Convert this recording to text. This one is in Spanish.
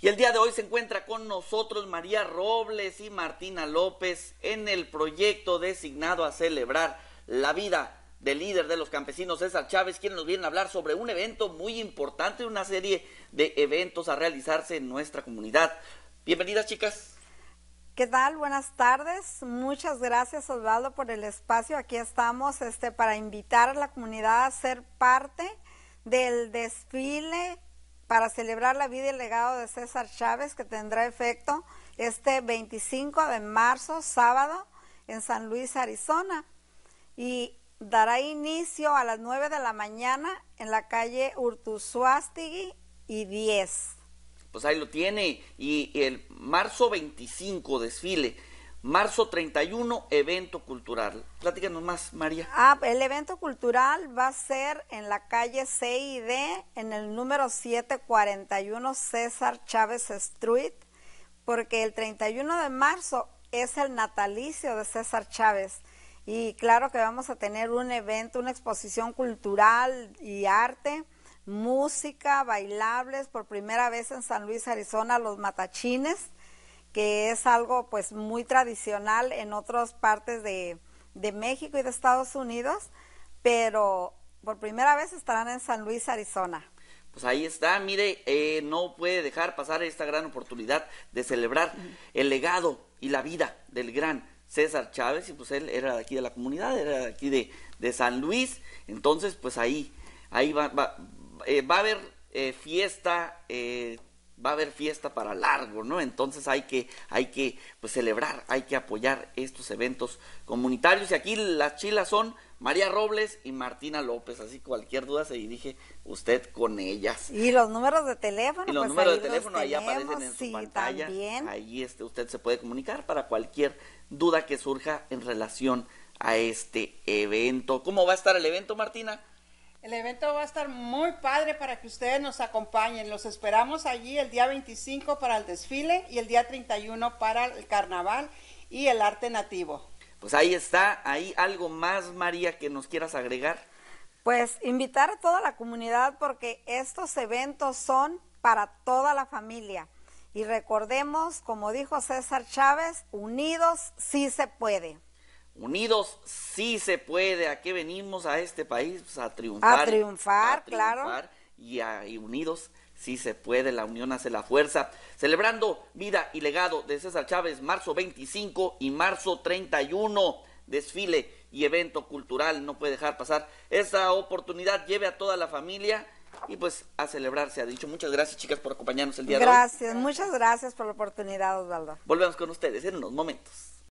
Y el día de hoy se encuentra con nosotros María Robles y Martina López en el proyecto designado a celebrar la vida del líder de los campesinos César Chávez, quien nos viene a hablar sobre un evento muy importante, una serie de eventos a realizarse en nuestra comunidad. Bienvenidas chicas. ¿Qué tal? Buenas tardes. Muchas gracias Osvaldo por el espacio. Aquí estamos este, para invitar a la comunidad a ser parte del desfile para celebrar la vida y el legado de César Chávez, que tendrá efecto este 25 de marzo, sábado, en San Luis, Arizona, y dará inicio a las 9 de la mañana en la calle Urtuzuástegui y 10. Pues ahí lo tiene, y el marzo 25 desfile. Marzo 31, evento cultural. Platícanos más, María. Ah, el evento cultural va a ser en la calle D, en el número 741 César Chávez Street, porque el 31 de marzo es el natalicio de César Chávez. Y claro que vamos a tener un evento, una exposición cultural y arte, música, bailables, por primera vez en San Luis, Arizona, los matachines que es algo pues muy tradicional en otras partes de, de México y de Estados Unidos, pero por primera vez estarán en San Luis, Arizona. Pues ahí está, mire, eh, no puede dejar pasar esta gran oportunidad de celebrar el legado y la vida del gran César Chávez, y pues él era de aquí de la comunidad, era de aquí de, de San Luis, entonces pues ahí, ahí va, va, eh, va a haber eh, fiesta, eh, va a haber fiesta para largo, ¿no? Entonces hay que, hay que pues, celebrar, hay que apoyar estos eventos comunitarios. Y aquí las chilas son María Robles y Martina López, así cualquier duda se dirige usted con ellas. Y los números de teléfono. Y los pues números de teléfono ahí aparecen en su pantalla. Ahí este, usted se puede comunicar para cualquier duda que surja en relación a este evento. ¿Cómo va a estar el evento, Martina? El evento va a estar muy padre para que ustedes nos acompañen. Los esperamos allí el día 25 para el desfile y el día 31 para el carnaval y el arte nativo. Pues ahí está, ahí algo más María que nos quieras agregar. Pues invitar a toda la comunidad porque estos eventos son para toda la familia. Y recordemos, como dijo César Chávez, unidos sí se puede. Unidos sí se puede. ¿A qué venimos a este país? Pues, a triunfar. A triunfar, claro. Y, a, unidos sí se puede. La unión hace la fuerza. Celebrando vida y legado de César Chávez, marzo 25 y marzo 31. Desfile y evento cultural. No puede dejar pasar Esa oportunidad. Lleve a toda la familia. Y pues a celebrarse. se ha dicho. Muchas gracias, chicas, por acompañarnos el día de hoy. Gracias, muchas gracias por la oportunidad, Osvaldo. Volvemos con ustedes en unos momentos.